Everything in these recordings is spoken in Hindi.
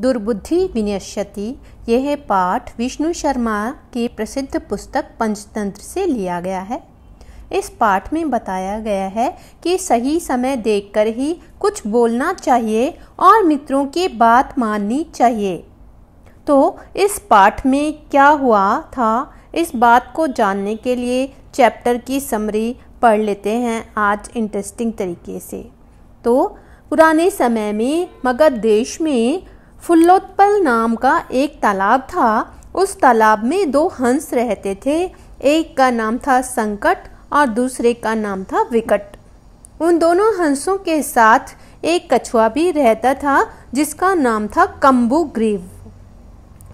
दुर्बुद्धि विनश्यति यह पाठ विष्णु शर्मा की प्रसिद्ध पुस्तक पंचतंत्र से लिया गया है इस पाठ में बताया गया है कि सही समय देखकर ही कुछ बोलना चाहिए और मित्रों की बात माननी चाहिए तो इस पाठ में क्या हुआ था इस बात को जानने के लिए चैप्टर की समरी पढ़ लेते हैं आज इंटरेस्टिंग तरीके से तो पुराने समय में मगध देश में फुल्लोत्पल नाम का एक तालाब था उस तालाब में दो हंस रहते थे एक का नाम था संकट और दूसरे का नाम था विकट उन दोनों हंसों के साथ एक कछुआ भी रहता था जिसका नाम था कम्बू ग्रीव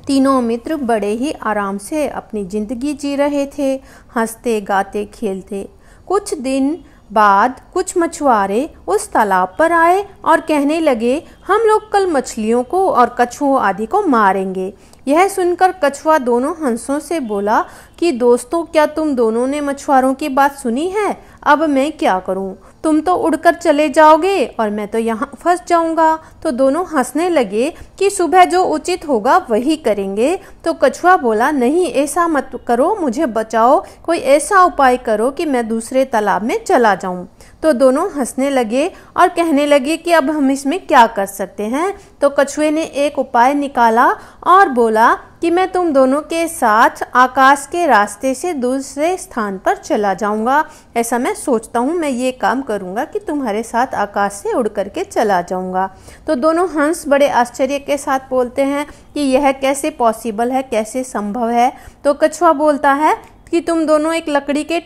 तीनों मित्र बड़े ही आराम से अपनी जिंदगी जी रहे थे हंसते गाते खेलते कुछ दिन बाद कुछ मछुआरे उस तालाब पर आए और कहने लगे हम लोग कल मछलियों को और कछुओं आदि को मारेंगे यह सुनकर कछुआ दोनों हंसों से बोला कि दोस्तों क्या तुम दोनों ने मछुआरों की बात सुनी है अब मैं क्या करूं तुम तो उड़कर चले जाओगे और मैं तो यहाँ फंस जाऊँगा तो दोनों हंसने लगे कि सुबह जो उचित होगा वही करेंगे तो कछुआ बोला नहीं ऐसा मत करो मुझे बचाओ कोई ऐसा उपाय करो कि मैं दूसरे तालाब में चला जाऊँ तो दोनों हंसने लगे और कहने लगे कि अब हम इसमें क्या कर सकते हैं तो कछुए ने एक उपाय निकाला और बोला कि मैं तुम दोनों के साथ आकाश के रास्ते से दूसरे स्थान पर चला जाऊंगा ऐसा मैं सोचता हूँ मैं ये काम करूँगा कि तुम्हारे साथ आकाश से उड़ करके चला जाऊँगा तो दोनों हंस बड़े आश्चर्य के साथ बोलते हैं कि यह कैसे पॉसिबल है कैसे संभव है तो कछुआ बोलता है कि तुम दोनों एक लकड़ी के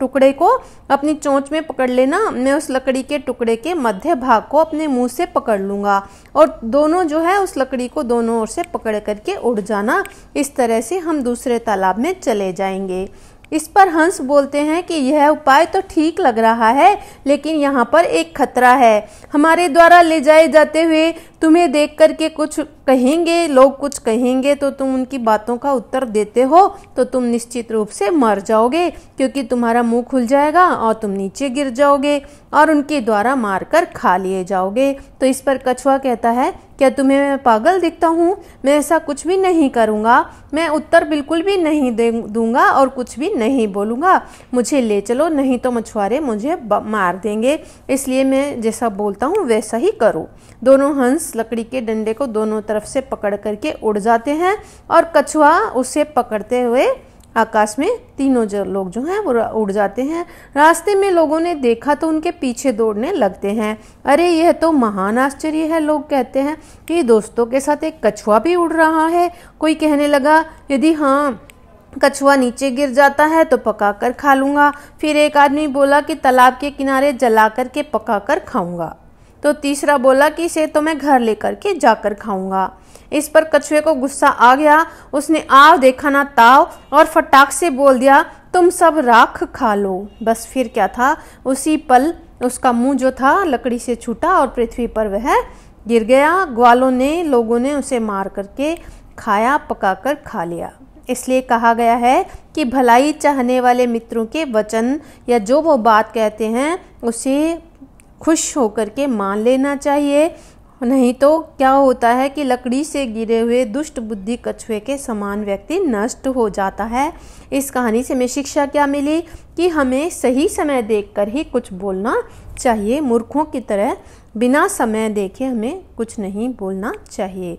टुकड़े को अपनी चोंच में पकड़ लेना मैं उस लकड़ी के टुकड़े के मध्य भाग को अपने मुंह से पकड़ लूंगा और दोनों जो है उस लकड़ी को दोनों ओर से पकड़ करके उड़ जाना इस तरह से हम दूसरे तालाब में चले जाएंगे इस पर हंस बोलते हैं कि यह उपाय तो ठीक लग रहा है लेकिन यहाँ पर एक खतरा है हमारे द्वारा ले जाए जाते हुए तुम्हें देख करके कुछ कहेंगे लोग कुछ कहेंगे तो तुम उनकी बातों का उत्तर देते हो तो तुम निश्चित रूप से मर जाओगे क्योंकि तुम्हारा मुंह खुल जाएगा और तुम नीचे गिर जाओगे और उनके द्वारा मारकर खा लिए जाओगे तो इस पर कछुआ कहता है क्या तुम्हें मैं पागल दिखता हूँ मैं ऐसा कुछ भी नहीं करूँगा मैं उत्तर बिल्कुल भी नहीं दे दूंगा और कुछ भी नहीं बोलूँगा मुझे ले चलो नहीं तो मछुआरे मुझे मार देंगे इसलिए मैं जैसा बोलता हूँ वैसा ही करूँ दोनों हंस लकड़ी के डंडे को दोनों तरफ तरफ से पकड़ करके उड़ जाते हैं और कछुआ उसे पकड़ते हुए आकाश में तीनों लोग जो हैं वो उड़ जाते हैं रास्ते में लोगों ने देखा तो उनके पीछे दौड़ने लगते हैं अरे यह तो महान आश्चर्य है लोग कहते हैं कि दोस्तों के साथ एक कछुआ भी उड़ रहा है कोई कहने लगा यदि हाँ कछुआ नीचे गिर जाता है तो पका कर खा लूँगा फिर एक आदमी बोला कि तालाब के किनारे जला करके पका कर खाऊँगा तो तीसरा बोला कि इसे तो मैं घर लेकर के जाकर खाऊंगा इस पर कछुए को गुस्सा आ गया उसने आव देखा ना ताव और फटाक से बोल दिया तुम सब राख खा लो बस फिर क्या था उसी पल उसका मुंह जो था लकड़ी से छूटा और पृथ्वी पर वह गिर गया ग्वालों ने लोगों ने उसे मार करके खाया पकाकर खा लिया इसलिए कहा गया है कि भलाई चाहने वाले मित्रों के वचन या जो वो बात कहते हैं उसे खुश होकर के मान लेना चाहिए नहीं तो क्या होता है कि लकड़ी से गिरे हुए दुष्ट बुद्धि कछुए के समान व्यक्ति नष्ट हो जाता है इस कहानी से हमें शिक्षा क्या मिली कि हमें सही समय देखकर ही कुछ बोलना चाहिए मूर्खों की तरह बिना समय देखे हमें कुछ नहीं बोलना चाहिए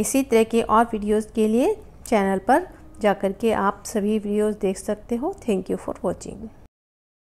इसी तरह के और वीडियोस के लिए चैनल पर जाकर के आप सभी वीडियोस देख सकते हो थैंक यू फॉर वॉचिंग